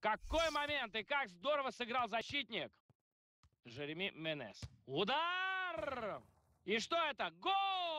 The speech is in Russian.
Какой момент и как здорово сыграл защитник Жереми Менес. Удар! И что это? Гол!